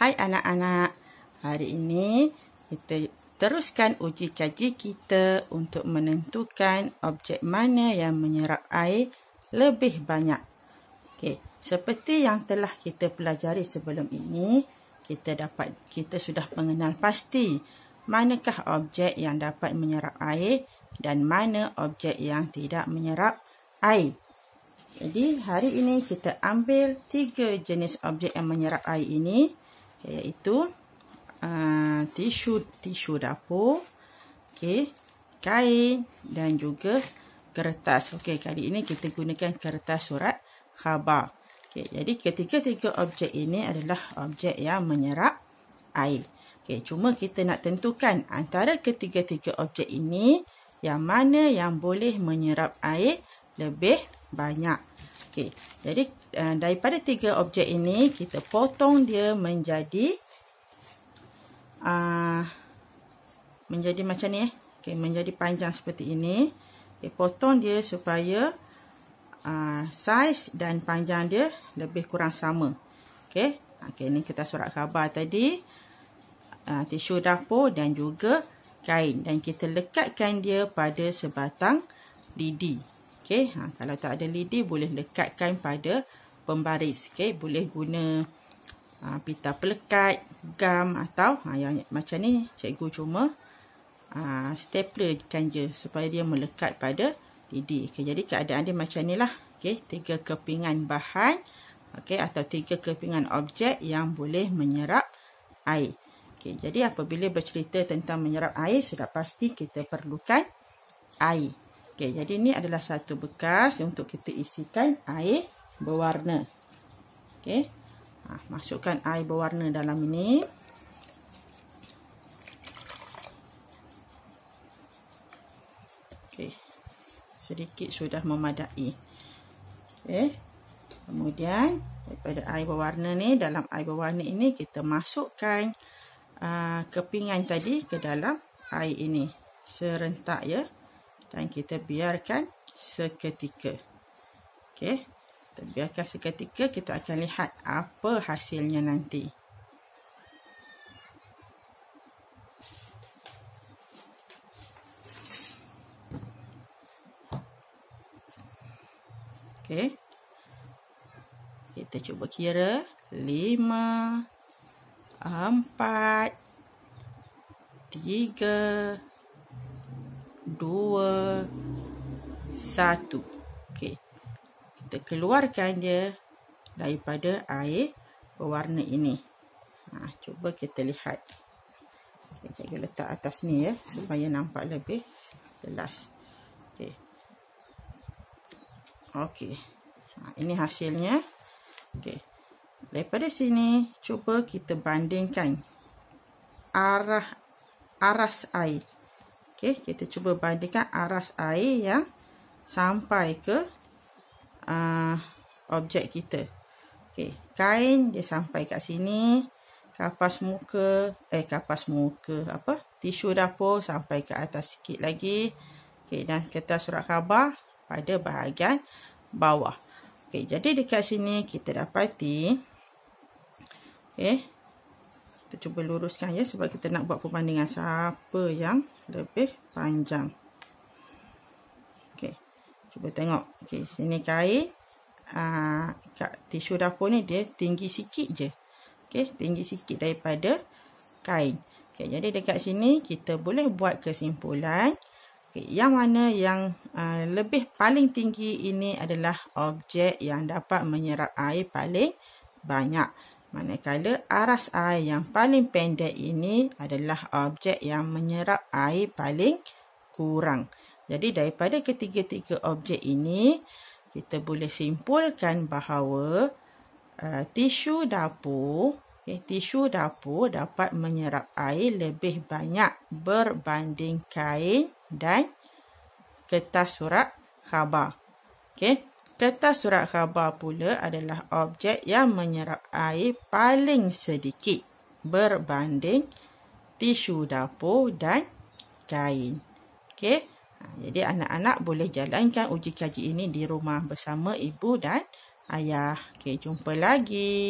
Hai anak-anak, hari ini kita teruskan uji kaji kita untuk menentukan objek mana yang menyerap air lebih banyak. Okey, seperti yang telah kita pelajari sebelum ini, kita dapat kita sudah mengenal pasti manakah objek yang dapat menyerap air dan mana objek yang tidak menyerap air. Jadi, hari ini kita ambil tiga jenis objek yang menyerap air ini iaitu uh, tisu tisu dapur okey kain dan juga kertas okey kali ini kita gunakan kertas surat khabar okey jadi ketiga-tiga objek ini adalah objek yang menyerap air okey cuma kita nak tentukan antara ketiga-tiga objek ini yang mana yang boleh menyerap air lebih banyak Okey, jadi uh, daripada tiga objek ini kita potong dia menjadi uh, menjadi macam ni eh. Okey, menjadi panjang seperti ini. Okey, potong dia supaya uh, saiz dan panjang dia lebih kurang sama. Okey. Okay, ini kita surat khabar tadi. Uh, tisu dapur dan juga kain dan kita lekatkan dia pada sebatang lidi okey ha kalau tak ada lidi boleh dekatkan pada pembaris okey boleh guna ha, pita pelekat gam atau ha, yang macam ni cikgu cuma ha, stapler kan je supaya dia melekat pada lidi okay, jadi keadaan dia macam nilah okey tiga kepingan bahan okey atau tiga kepingan objek yang boleh menyerap air okey jadi apabila bercerita tentang menyerap air sudah pasti kita perlukan air Okey, jadi ni adalah satu bekas untuk kita isikan air berwarna. Okey. Ha, masukkan air berwarna dalam ini. Okey. Sedikit sudah memadai. Okey. Kemudian daripada air berwarna ni dalam air berwarna ini kita masukkan uh, kepingan tadi ke dalam air ini serentak ya dan kita biarkan seketika. Okey. Kita biarkan seketika kita akan lihat apa hasilnya nanti. Okey. Kita cuba kira 5 4 tiga dua, satu. Okey. Kita keluarkan dia daripada air berwarna ini. Ha, cuba kita lihat. Okay, cikgu letak atas ni ya. Supaya nampak lebih jelas. Okey. Okey. Ha, ini hasilnya. Okey. Daripada sini, cuba kita bandingkan arah aras air. Okey, kita cuba bandingkan aras air yang sampai ke uh, objek kita. Okey, kain dia sampai kat sini. Kapas muka, eh kapas muka apa? Tisu dapur sampai ke atas sikit lagi. Okey, dan kita surat khabar pada bahagian bawah. Okey, jadi dekat sini kita dapati okay? kita cuba luruskan ya sebab kita nak buat perbandingan siapa yang lebih panjang Okey, cuba tengok Okey, sini kain aa, ah, kat tisu dapur ni dia tinggi sikit je Okey, tinggi sikit daripada kain Okey, jadi dekat sini kita boleh buat kesimpulan Okay, yang mana yang uh, lebih paling tinggi ini adalah objek yang dapat menyerap air paling banyak. Manakala aras air yang paling pendek ini adalah objek yang menyerap air paling kurang. Jadi daripada ketiga-tiga objek ini, kita boleh simpulkan bahawa uh, tisu dapur, eh, tisu dapur dapat menyerap air lebih banyak berbanding kain dan kertas surat khabar. Okay. Kertas surat khabar pula adalah objek yang menyerap air paling sedikit berbanding tisu dapur dan kain. Okey. Ha, jadi anak-anak boleh jalankan uji kaji ini di rumah bersama ibu dan ayah. Okey, jumpa lagi.